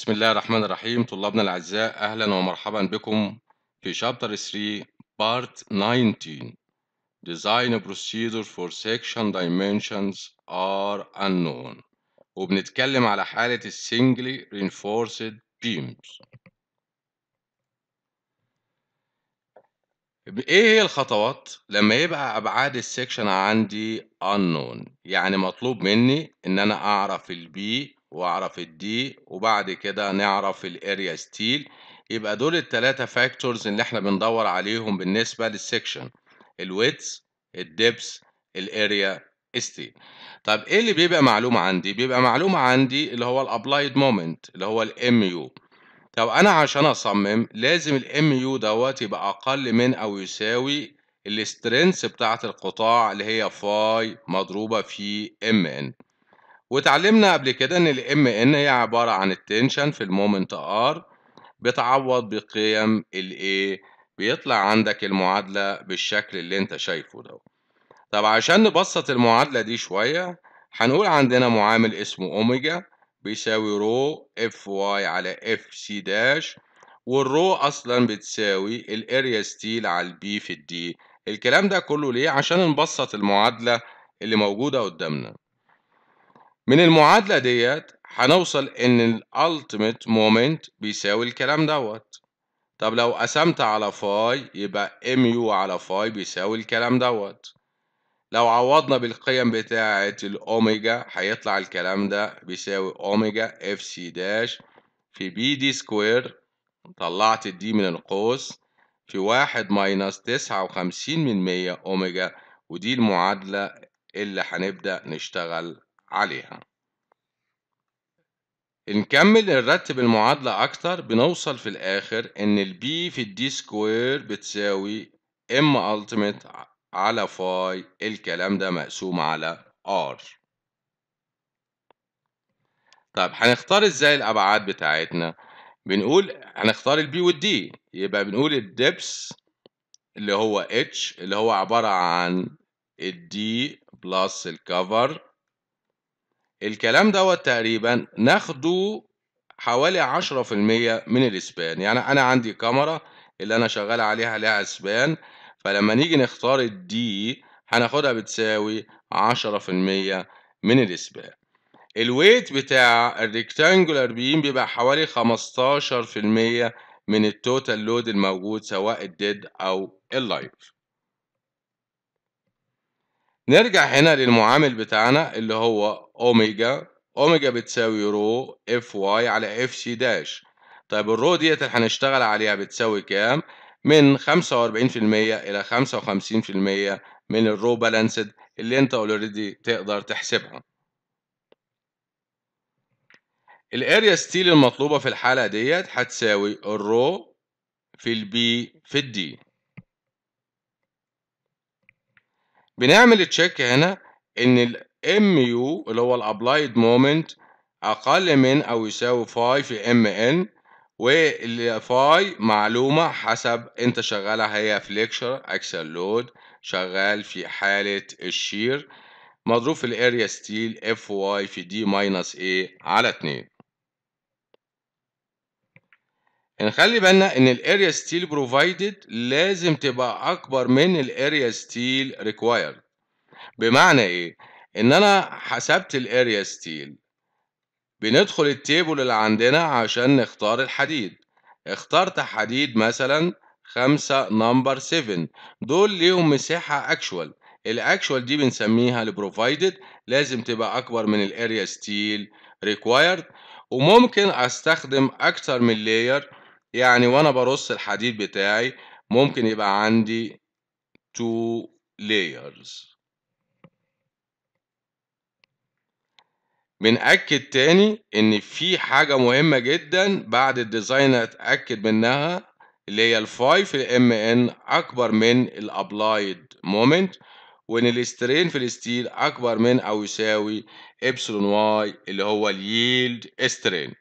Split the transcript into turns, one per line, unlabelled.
بسم الله الرحمن الرحيم طلابنا الأعزاء أهلا ومرحبا بكم في شابتر 3 بارت 19 Design procedure for section dimensions are unknown وبنتكلم على حالة السنجلي reinforced beams ايه هي الخطوات لما يبقى ابعاد السكشن عندي unknown يعني مطلوب مني ان انا اعرف البي واعرف الدي وبعد كده نعرف الاريا ستيل يبقى دول التلاتة فاكتورز اللي احنا بندور عليهم بالنسبة للسكشن الويتس الدبس الاريا ستيل طب ايه اللي بيبقى معلوم عندي بيبقى معلوم عندي اللي هو الابلايد مومنت اللي هو الام يو طب انا عشان اصمم لازم الام يو دوت يبقى اقل من او يساوي السترينث بتاعة القطاع اللي هي فاي مضروبة في ام ان وتعلمنا قبل كده ان الام MN هي عبارة عن التنشن في المومنت R بتعوض بقيم الاي A بيطلع عندك المعادلة بالشكل اللي انت شايفه ده طب عشان نبسط المعادلة دي شوية هنقول عندنا معامل اسمه أوميجا بيساوي رو اف واي على اف سي داش والرو اصلا بتساوي الاريا ستيل على البي في الدي الكلام ده كله ليه عشان نبسط المعادله اللي موجوده قدامنا من المعادلة ديت هنوصل ان الالتيميت مومنت بيساوي الكلام دوت طب لو قسمت على فاي يبقى ام يو على فاي بيساوي الكلام دوت لو عوضنا بالقيم بتاعة الأوميجا هيطلع الكلام ده بيساوي أوميجا اف سي داش في بي دي سكوير طلعت الدي من القوس في واحد ماينس تسعة وخمسين من مية أوميجا ودي المعادلة اللي هنبدأ نشتغل عليها نكمل نرتب المعادلة أكتر بنوصل في الآخر إن البي في الدي سكوير بتساوي ام ألتيميت على فاي الكلام ده مقسوم على ار طب هنختار ازاي الأبعاد بتاعتنا بنقول هنختار البي والدي يبقى بنقول الدبس اللي هو اتش اللي هو عبارة عن الدي بلس الكفر الكلام دوت تقريبا ناخده حوالي 10% من الاسبان يعني انا عندي كاميرا اللي انا شغال عليها لها اسبان فلما نيجي نختار الدي هناخدها بتساوي 10% من الاسبان الويت بتاع الريكتانجولار بيم بيبقى حوالي 15% من التوتال لود الموجود سواء الديد او اللايف نرجع هنا للمعامل بتاعنا اللي هو أوميجا أوميجا بتساوي رو اف واي على اف سي داش طيب الرو ديت اللي هنشتغل عليها بتساوي كام؟ من 45% إلى 55% من الرو بالانسد اللي انت اوريدي تقدر تحسبها الاريا ستيل المطلوبة في الحالة ديت هتساوي الرو في البي في الدي بنعمل تشيك هنا ان ام يو اللي هو الابلايد مومنت اقل من او يساوي فاي في ام ان والفاي معلومة حسب انت شغالها هي فليكشر اكسل لود شغال في حالة الشير مضروب في الاريا ستيل اف واي في دي ماينس اي على 2 نخلي بالنا ان الاريا ستيل بروفايدد لازم تبقى اكبر من الاريا ستيل ريكوايرد بمعنى ايه ان انا حسبت الاريا ستيل بندخل التيبل اللي عندنا عشان نختار الحديد اخترت حديد مثلا خمسة نمبر 7 دول ليهم مساحة اكشوال الاكشوال دي بنسميها البروفايدد لازم تبقى اكبر من الاريا ستيل ريكوايرد وممكن استخدم اكتر من لاير يعني وانا برص الحديد بتاعي ممكن يبقى عندي 2 layers بنأكد تاني إن في حاجة مهمة جدا بعد الديزاين أتأكد منها اللي هي الفاي في الام ان أكبر من الأبلايد مومنت وإن الاسترين في الستيل أكبر من أو يساوي إبسلون واي اللي هو الييلد استرين